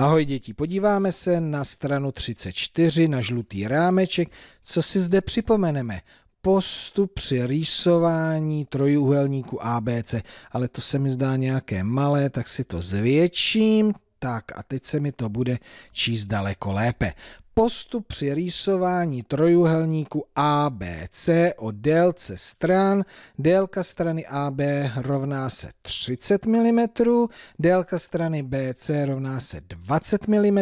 Ahoj děti, podíváme se na stranu 34, na žlutý rámeček. Co si zde připomeneme? Postup při rýsování trojuhelníku ABC, ale to se mi zdá nějaké malé, tak si to zvětším. Tak a teď se mi to bude číst daleko lépe. Postup při rýsování trojuhelníku ABC o délce stran. Délka strany AB rovná se 30 mm, délka strany BC rovná se 20 mm,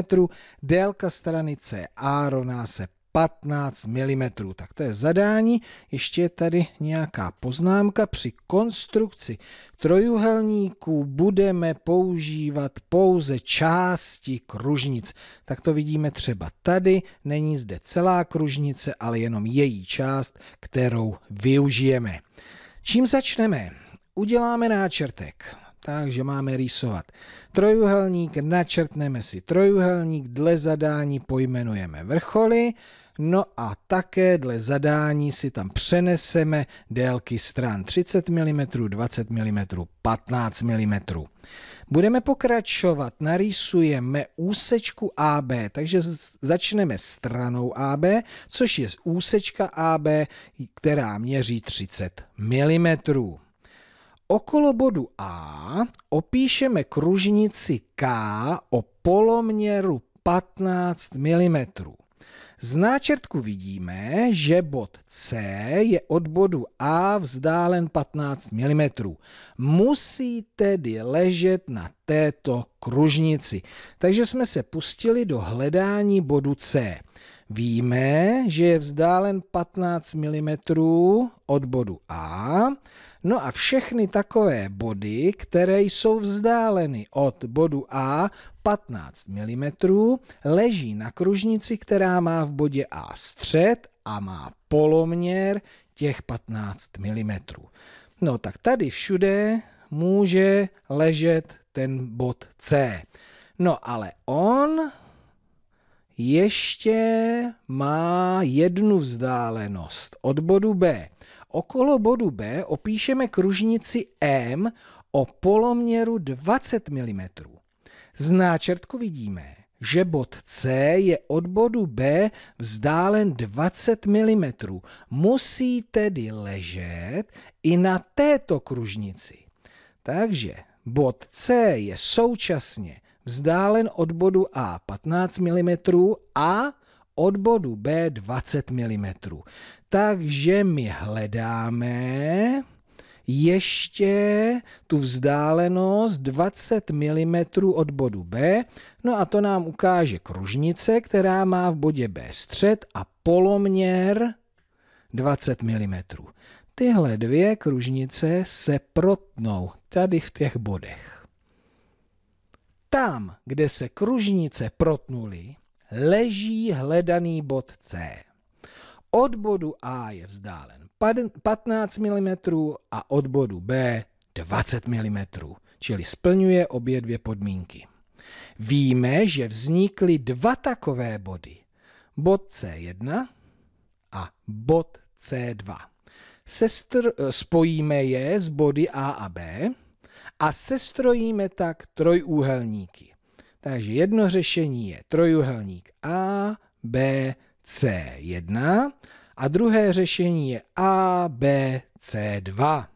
délka strany CA rovná se 15 mm. Tak to je zadání. Ještě je tady nějaká poznámka. Při konstrukci trojuhelníků budeme používat pouze části kružnic. Tak to vidíme třeba tady. Není zde celá kružnice, ale jenom její část, kterou využijeme. Čím začneme? Uděláme náčrtek. Takže máme rýsovat trojuhelník, načrtneme si trojuhelník, dle zadání pojmenujeme vrcholy, no a také dle zadání si tam přeneseme délky stran 30 mm, 20 mm, 15 mm. Budeme pokračovat, narýsujeme úsečku AB, takže začneme stranou AB, což je úsečka AB, která měří 30 mm. Okolo bodu A opíšeme kružnici K o poloměru 15 mm. Z náčrtku vidíme, že bod C je od bodu A vzdálen 15 mm. Musí tedy ležet na této kružnici. Takže jsme se pustili do hledání bodu C. Víme, že je vzdálen 15 mm od bodu A. No a všechny takové body, které jsou vzdáleny od bodu A 15 mm, leží na kružnici, která má v bodě A střed a má poloměr těch 15 mm. No tak tady všude může ležet ten bod C. No ale on ještě má jednu vzdálenost od bodu B. Okolo bodu B opíšeme kružnici M o poloměru 20 mm. Z náčrtku vidíme, že bod C je od bodu B vzdálen 20 mm. Musí tedy ležet i na této kružnici. Takže bod C je současně vzdálen od bodu A 15 mm a od bodu B 20 mm. Takže my hledáme ještě tu vzdálenost 20 mm od bodu B. No a to nám ukáže kružnice, která má v bodě B střed a poloměr 20 mm. Tyhle dvě kružnice se protnou tady v těch bodech. Tam, kde se kružnice protnuly, leží hledaný bod C. Od bodu A je vzdálen 15 mm a od bodu B 20 mm, čili splňuje obě dvě podmínky. Víme, že vznikly dva takové body. Bod C1 a bod C2. Sestr, spojíme je z body A a B a sestrojíme tak trojúhelníky. Takže jedno řešení je trojuhelník A, B, C1 a druhé řešení je A, B, C2.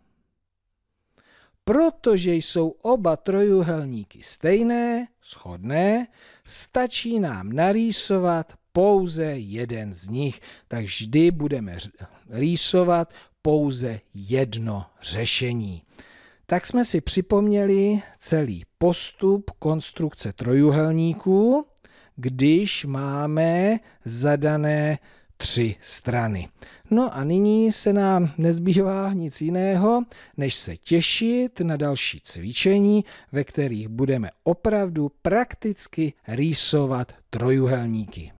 Protože jsou oba trojuhelníky stejné, shodné, stačí nám narýsovat pouze jeden z nich, tak vždy budeme rýsovat pouze jedno řešení tak jsme si připomněli celý postup konstrukce trojuhelníků, když máme zadané tři strany. No a nyní se nám nezbývá nic jiného, než se těšit na další cvičení, ve kterých budeme opravdu prakticky rýsovat trojuhelníky.